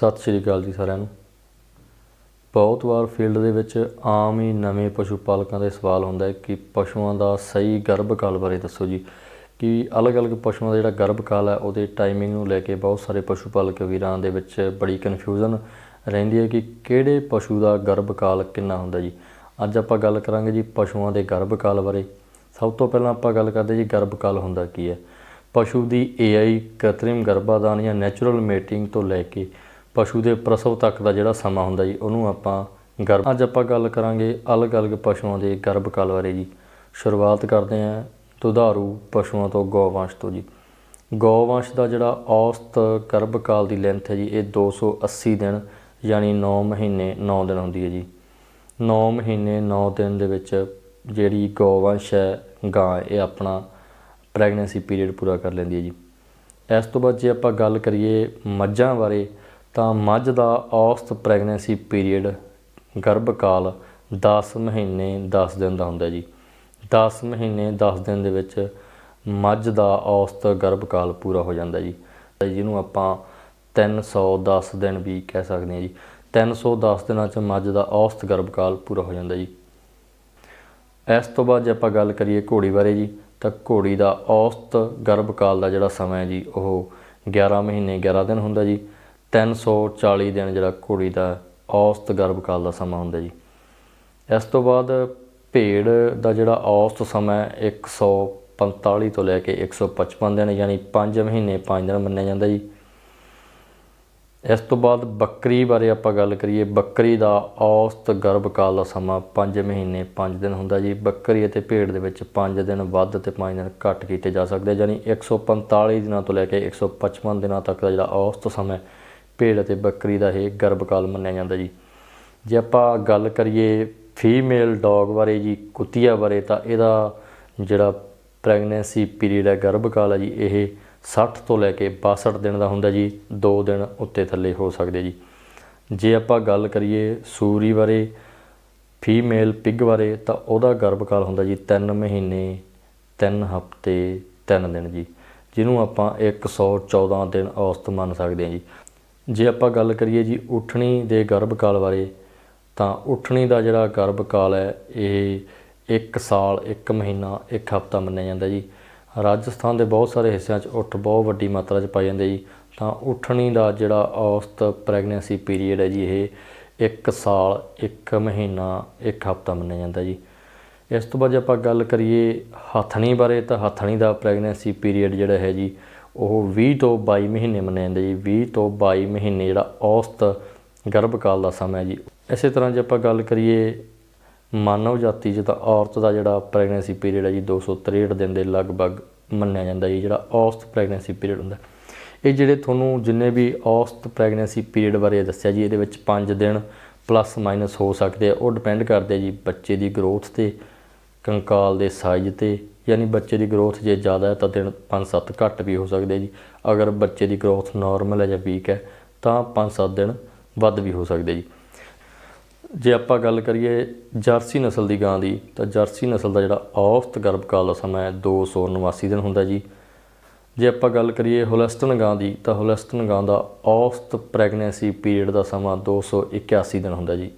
ਸਤਿ ਸ਼੍ਰੀ ਅਕਾਲ ਜੀ ਸਾਰਿਆਂ ਨੂੰ ਬਹੁਤ ਵਾਰ ਫੀਲਡ ਦੇ ਵਿੱਚ ਆਮ ਹੀ ਨਵੇਂ ਪਸ਼ੂ ਪਾਲਕਾਂ ਦੇ ਸਵਾਲ ਹੁੰਦਾ ਹੈ ਕਿ ਪਸ਼ੂਆਂ ਦਾ ਸਹੀ ਗਰਭਕਾਲ ਬਾਰੇ ਦੱਸੋ ਜੀ ਕਿ ਅਲੱਗ-ਅਲੱਗ ਪਸ਼ੂਆਂ ਦਾ ਜਿਹੜਾ ਗਰਭਕਾਲ ਹੈ ਉਹਦੇ ਟਾਈਮਿੰਗ ਨੂੰ ਲੈ ਕੇ ਬਹੁਤ ਸਾਰੇ ਪਸ਼ੂ ਪਾਲਕ ਵੀਰਾਂ ਦੇ ਵਿੱਚ ਬੜੀ ਕਨਫਿਊਜ਼ਨ ਰਹਿੰਦੀ ਹੈ ਕਿ ਕਿਹੜੇ ਪਸ਼ੂ ਦਾ ਗਰਭਕਾਲ ਕਿੰਨਾ ਹੁੰਦਾ ਜੀ ਅੱਜ ਆਪਾਂ ਗੱਲ ਕਰਾਂਗੇ ਜੀ ਪਸ਼ੂਆਂ ਦੇ ਗਰਭਕਾਲ ਬਾਰੇ ਸਭ ਤੋਂ ਪਹਿਲਾਂ ਆਪਾਂ ਗੱਲ ਕਰਦੇ ਜੀ ਗਰਭਕਾਲ ਹੁੰਦਾ ਕੀ ਹੈ ਪਸ਼ੂ ਦੀ ਏਆਈ ਕ੍ਰਿਤਰਿਮ ਗਰਭਾਧਾਨ ਜਾਂ ਨੈਚੁਰਲ ਮੇਟਿੰਗ ਤੋਂ ਲੈ ਕੇ ਪਸ਼ੂ ਦੇ ਪ੍ਰਸਵ ਤੱਕ ਦਾ ਜਿਹੜਾ ਸਮਾਂ ਹੁੰਦਾ ਜੀ ਉਹਨੂੰ ਆਪਾਂ ਗਰਭ ਅੱਜ ਆਪਾਂ ਗੱਲ ਕਰਾਂਗੇ ਅਲੱਗ-ਅਲੱਗ ਪਸ਼ੂਆਂ ਦੇ ਗਰਭ ਕਾਲ ਬਾਰੇ ਜੀ ਸ਼ੁਰੂਆਤ ਕਰਦੇ ਆਂ ਦੁਧਾਰੂ ਪਸ਼ੂਆਂ ਤੋਂ ਗੋਵੰਸ਼ ਤੋਂ ਜੀ ਗੋਵੰਸ਼ ਦਾ ਜਿਹੜਾ ਔਸਤ ਗਰਭ ਕਾਲ ਦੀ ਲੈਂਥ ਹੈ ਜੀ ਇਹ 280 ਦਿਨ ਯਾਨੀ 9 ਮਹੀਨੇ 9 ਦਿਨ ਹੁੰਦੀ ਹੈ ਜੀ 9 ਮਹੀਨੇ 9 ਦਿਨ ਦੇ ਵਿੱਚ ਜਿਹੜੀ ਗੋਵੰਸ਼ ਹੈ ਗਾਂ ਇਹ ਆਪਣਾ ਪ੍ਰੈਗਨੈਂਸੀ ਪੀਰੀਅਡ ਪੂਰਾ ਕਰ ਲੈਂਦੀ ਹੈ ਜੀ ਇਸ ਤੋਂ ਬਾਅਦ ਜੇ ਆਪਾਂ ਗੱਲ ਕਰੀਏ ਮੱਝਾਂ ਬਾਰੇ ਤਾਂ ਮੱਝ ਦਾ ਔਸਤ ਪ੍ਰੈਗਨੈਂਸੀ ਪੀਰੀਅਡ ਗਰਭ ਕਾਲ 10 ਮਹੀਨੇ 10 ਦਿਨ ਦਾ ਹੁੰਦਾ ਜੀ 10 ਮਹੀਨੇ 10 ਦਿਨ ਦੇ ਵਿੱਚ ਮੱਝ ਦਾ ਔਸਤ ਗਰਭ ਕਾਲ ਪੂਰਾ ਹੋ ਜਾਂਦਾ ਜੀ ਜਿਹਨੂੰ ਆਪਾਂ 310 ਦਿਨ ਵੀ ਕਹਿ ਸਕਦੇ ਹਾਂ ਜੀ 310 ਦਿਨਾਂ 'ਚ ਮੱਝ ਦਾ ਔਸਤ ਗਰਭ ਕਾਲ ਪੂਰਾ ਹੋ ਜਾਂਦਾ ਜੀ ਇਸ ਤੋਂ ਬਾਅਦ ਜੇ ਆਪਾਂ ਗੱਲ ਕਰੀਏ ਘੋੜੀ ਬਾਰੇ ਜੀ ਤਾਂ ਘੋੜੀ ਦਾ ਔਸਤ ਗਰਭ ਕਾਲ ਦਾ ਜਿਹੜਾ ਸਮਾਂ ਹੈ ਜੀ ਉਹ 11 ਮਹੀਨੇ 11 ਦਿਨ ਹੁੰਦਾ ਜੀ 340 ਦਿਨ ਜਿਹੜਾ ਕੁੜੀ ਦਾ ਔਸਤ ਗਰਭਕਾਲ ਦਾ ਸਮਾਂ ਹੁੰਦਾ ਜੀ ਇਸ ਤੋਂ ਬਾਅਦ ਭੇੜ ਦਾ ਜਿਹੜਾ ਔਸਤ ਸਮਾਂ 145 ਤੋਂ ਲੈ ਕੇ 155 ਦਿਨ ਯਾਨੀ 5 ਮਹੀਨੇ 5 ਦਿਨ ਮੰਨਿਆ ਜਾਂਦਾ ਜੀ ਇਸ ਤੋਂ ਬਾਅਦ ਬੱਕਰੀ ਬਾਰੇ ਆਪਾਂ ਗੱਲ ਕਰੀਏ ਬੱਕਰੀ ਦਾ ਔਸਤ ਗਰਭਕਾਲ ਦਾ ਸਮਾਂ 5 ਮਹੀਨੇ 5 ਦਿਨ ਹੁੰਦਾ ਜੀ ਬੱਕਰੀ ਅਤੇ ਭੇਡ ਦੇ ਵਿੱਚ 5 ਦਿਨ ਵੱਧ ਤੇ 5 ਦਿਨ ਘੱਟ ਕੀਤੇ ਜਾ ਸਕਦੇ ਯਾਨੀ 145 ਦਿਨਾਂ ਤੋਂ ਲੈ ਕੇ 155 ਦਿਨਾਂ ਤੱਕ ਦਾ ਜਿਹੜਾ ਔਸਤ ਸਮਾਂ ਭੇਡ ਅਤੇ ਬੱਕਰੀ ਦਾ ਇਹ ਗਰਭਕਾਲ ਮੰਨਿਆ ਜਾਂਦਾ ਜੀ ਜੇ ਆਪਾਂ ਗੱਲ ਕਰੀਏ ਫੀਮੇਲ ਡੌਗ ਬਾਰੇ ਜੀ ਕੁੱਤੀਆ ਬਾਰੇ ਤਾਂ ਇਹਦਾ ਜਿਹੜਾ ਪ੍ਰੈਗਨੈਂਸੀ ਪੀਰੀਅਡ ਹੈ ਗਰਭਕਾਲ ਹੈ ਜੀ ਇਹ 60 ਤੋਂ ਲੈ ਕੇ 62 ਦਿਨ ਦਾ ਹੁੰਦਾ ਜੀ 2 ਦਿਨ ਉੱਤੇ ਥੱਲੇ ਹੋ ਸਕਦੇ ਜੀ ਜੇ ਆਪਾਂ ਗੱਲ ਕਰੀਏ ਸੂਰੀ ਬਾਰੇ ਫੀਮੇਲ ਪਿਗ ਬਾਰੇ ਤਾਂ ਉਹਦਾ ਗਰਭਕਾਲ ਹੁੰਦਾ ਜੀ 3 ਮਹੀਨੇ 3 ਹਫ਼ਤੇ 3 ਦਿਨ ਜੀ ਜਿਹਨੂੰ ਆਪਾਂ 114 ਦਿਨ ਔਸਤ ਮੰਨ ਸਕਦੇ ਹਾਂ ਜੀ ਜੇ ਆਪਾਂ ਗੱਲ ਕਰੀਏ ਜੀ ਉਠਣੀ ਦੇ ਗਰਭ ਕਾਲ ਬਾਰੇ ਤਾਂ ਉਠਣੀ ਦਾ ਜਿਹੜਾ ਗਰਭ ਕਾਲ ਹੈ ਇਹ 1 ਸਾਲ 1 ਮਹੀਨਾ 1 ਹਫ਼ਤਾ ਮੰਨਿਆ ਜਾਂਦਾ ਜੀ ਰਾਜਸਥਾਨ ਦੇ ਬਹੁਤ ਸਾਰੇ ਹਿੱਸਿਆਂ 'ਚ ਉੱਠ ਬਹੁਤ ਵੱਡੀ ਮਾਤਰਾ 'ਚ ਪਾਈ ਜਾਂਦੇ ਜੀ ਤਾਂ ਉਠਣੀ ਦਾ ਜਿਹੜਾ ਔਸਤ ਪ੍ਰੈਗਨੈਂਸੀ ਪੀਰੀਅਡ ਹੈ ਜੀ ਇਹ 1 ਸਾਲ 1 ਮਹੀਨਾ 1 ਹਫ਼ਤਾ ਮੰਨਿਆ ਜਾਂਦਾ ਜੀ ਇਸ ਤੋਂ ਬਾਅਦ ਜੇ ਆਪਾਂ ਗੱਲ ਕਰੀਏ ਹਥਣੀ ਬਾਰੇ ਤਾਂ ਹਥਣੀ ਦਾ ਪ੍ਰੈਗਨੈਂਸੀ ਪੀਰੀਅਡ ਜਿਹੜਾ ਹੈ ਜੀ ਉਹ 20 ਤੋਂ 22 ਮਹੀਨੇ ਮਨਾਉਂਦੇ ਜੀ 20 ਤੋਂ 22 ਮਹੀਨੇ ਜਿਹੜਾ ਔਸਤ ਗਰਭਕਾਲ ਦਾ ਸਮਾਂ ਹੈ ਜੀ ਇਸੇ ਤਰ੍ਹਾਂ ਜੇ ਆਪਾਂ ਗੱਲ ਕਰੀਏ ਮਾਨਵ ਜਾਤੀ 'ਚ ਤਾਂ ਔਰਤ ਦਾ ਜਿਹੜਾ ਪ੍ਰੈਗਨੈਂਸੀ ਪੀਰੀਅਡ ਹੈ ਜੀ 263 ਦਿਨ ਦੇ ਲਗਭਗ ਮੰਨਿਆ ਜਾਂਦਾ ਜੀ ਜਿਹੜਾ ਔਸਤ ਪ੍ਰੈਗਨੈਂਸੀ ਪੀਰੀਅਡ ਹੁੰਦਾ ਇਹ ਜਿਹੜੇ ਤੁਹਾਨੂੰ ਜਿੰਨੇ ਵੀ ਔਸਤ ਪ੍ਰੈਗਨੈਂਸੀ ਪੀਰੀਅਡ ਬਾਰੇ ਦੱਸਿਆ ਜੀ ਇਹਦੇ ਵਿੱਚ 5 ਦਿਨ ਪਲੱਸ ਮਾਈਨਸ ਹੋ ਸਕਦੇ ਆ ਉਹ ਡਿਪੈਂਡ ਕਰਦੇ ਜੀ ਬੱਚੇ ਦੀ ਗਰੋਥ ਤੇ ਕੰਕਾਲ ਦੇ ਸਾਈਜ਼ ਤੇ ਯਾਨੀ ਬੱਚੇ ਦੀ ਗਰੋਥ ਜੇ ਜ਼ਿਆਦਾ ਹੈ ਤਾਂ ਦਿਨ 5-7 ਘੱਟ ਵੀ ਹੋ ਸਕਦੇ ਜੀ ਅਗਰ ਬੱਚੇ ਦੀ ਗਰੋਥ ਨਾਰਮਲ ਹੈ ਜਾਂ ਵੀਕ ਹੈ ਤਾਂ 5-7 ਦਿਨ ਵੱਧ ਵੀ ਹੋ ਸਕਦੇ ਜੀ ਜੇ ਆਪਾਂ ਗੱਲ ਕਰੀਏ ਜਰਸੀ ਨਸਲ ਦੀ ਗਾਂ ਦੀ ਤਾਂ ਜਰਸੀ ਨਸਲ ਦਾ ਜਿਹੜਾ ਔਸਤ ਗਰਭਕਾਲ ਦਾ ਸਮਾਂ 289 ਦਿਨ ਹੁੰਦਾ ਜੀ ਜੇ ਆਪਾਂ ਗੱਲ ਕਰੀਏ ਹੋਲਸਟਨ ਗਾਂ ਦੀ ਤਾਂ ਹੋਲਸਟਨ ਗਾਂ ਦਾ ਔਸਤ ਪ੍ਰੈਗਨੈਂਸੀ ਪੀਰੀਅਡ ਦਾ ਸਮਾਂ 281 ਦਿਨ ਹੁੰਦਾ ਜੀ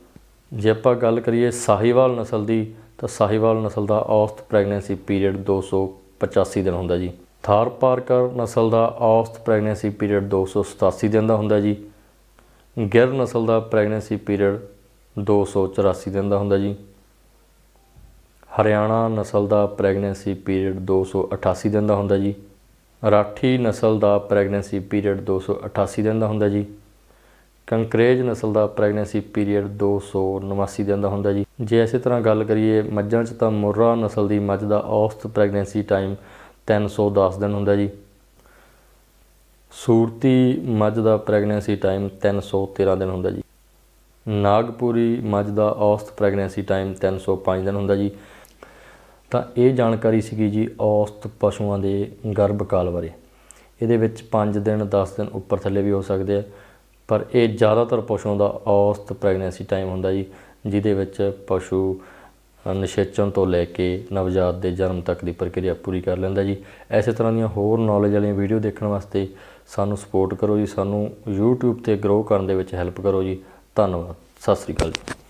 ਜੇ ਆਪਾਂ ਗੱਲ ਕਰੀਏ ਸਾਹੀਵਾਲ ਨਸਲ ਦੀ ਤਾਂ ਸਾਹੀਵਾਲ ਨਸਲ ਦਾ ਔਸਤ ਪ੍ਰੈਗਨੈਂਸੀ ਪੀਰੀਅਡ 285 ਦਿਨ ਹੁੰਦਾ ਜੀ ਥਾਰ ਪਾਰਕਰ ਨਸਲ ਦਾ ਔਸਤ ਪ੍ਰੈਗਨੈਂਸੀ ਪੀਰੀਅਡ 287 ਦਿਨ ਦਾ ਹੁੰਦਾ ਜੀ ਗਿਰ ਨਸਲ ਦਾ ਪ੍ਰੈਗਨੈਂਸੀ ਪੀਰੀਅਡ 284 ਦਿਨ ਦਾ ਹੁੰਦਾ ਜੀ ਹਰਿਆਣਾ ਨਸਲ ਦਾ ਪ੍ਰੈਗਨੈਂਸੀ ਪੀਰੀਅਡ 288 ਦਿਨ ਦਾ ਹੁੰਦਾ ਜੀ ਰਾਠੀ ਨਸਲ ਦਾ ਪ੍ਰੈਗਨੈਂਸੀ ਪੀਰੀਅਡ 288 ਦਿਨ ਦਾ ਹੁੰਦਾ ਜੀ ਕੰਕਰੇਜ ਨਸਲ ਦਾ ਪ੍ਰੈਗਨੈਂਸੀ ਪੀਰੀਅਡ 289 ਦਿਨ ਦਾ ਹੁੰਦਾ ਜੀ ਜੇ ਐਸੇ ਤਰ੍ਹਾਂ ਗੱਲ ਕਰੀਏ ਮੱਝਾਂ 'ਚ ਤਾਂ ਮੁਰਰਾ ਨਸਲ ਦੀ ਮੱਝ ਦਾ ਔਸਤ ਪ੍ਰੈਗਨੈਂਸੀ ਟਾਈਮ 310 ਦਿਨ ਹੁੰਦਾ ਜੀ ਸੂਰਤੀ ਮੱਝ ਦਾ ਪ੍ਰੈਗਨੈਂਸੀ ਟਾਈਮ 313 ਦਿਨ ਹੁੰਦਾ ਜੀ ਨਾਗਪੁਰੀ ਮੱਝ ਦਾ ਔਸਤ ਪ੍ਰੈਗਨੈਂਸੀ ਟਾਈਮ 305 ਦਿਨ ਹੁੰਦਾ ਜੀ ਤਾਂ ਇਹ ਜਾਣਕਾਰੀ ਸੀਗੀ ਜੀ ਔਸਤ ਪਸ਼ੂਆਂ ਦੇ ਗਰਭ ਕਾਲ ਬਾਰੇ ਇਹਦੇ ਵਿੱਚ 5 ਦਿਨ 10 ਦਿਨ ਉੱਪਰ ਥੱਲੇ ਵੀ ਹੋ ਸਕਦੇ ਆ ਪਰ ਇਹ ਜ਼ਿਆਦਾਤਰ ਪਸ਼ੂਆਂ ਦਾ ਔਸਤ ਪ੍ਰੈਗਨੈਂਸੀ ਟਾਈਮ ਹੁੰਦਾ ਜੀ ਜਿਹਦੇ ਵਿੱਚ ਪਸ਼ੂ ਨਿਸ਼ੇਚਨ ਤੋਂ ਲੈ ਕੇ ਨਵਜਾਤ ਦੇ ਜਨਮ ਤੱਕ ਦੀ ਪ੍ਰਕਿਰਿਆ ਪੂਰੀ ਕਰ ਲੈਂਦਾ ਜੀ ਐਸੇ ਤਰ੍ਹਾਂ ਦੀਆਂ ਹੋਰ ਨੌਲੇਜ ਵਾਲੀਆਂ ਵੀਡੀਓ ਦੇਖਣ ਵਾਸਤੇ ਸਾਨੂੰ ਸਪੋਰਟ ਕਰੋ ਜੀ ਸਾਨੂੰ YouTube ਤੇ ਗਰੋ ਕਰਨ ਦੇ ਵਿੱਚ ਹੈਲਪ ਕਰੋ ਜੀ ਧੰਨਵਾਦ ਸਤਿ ਸ੍ਰੀ ਅਕਾਲ ਜੀ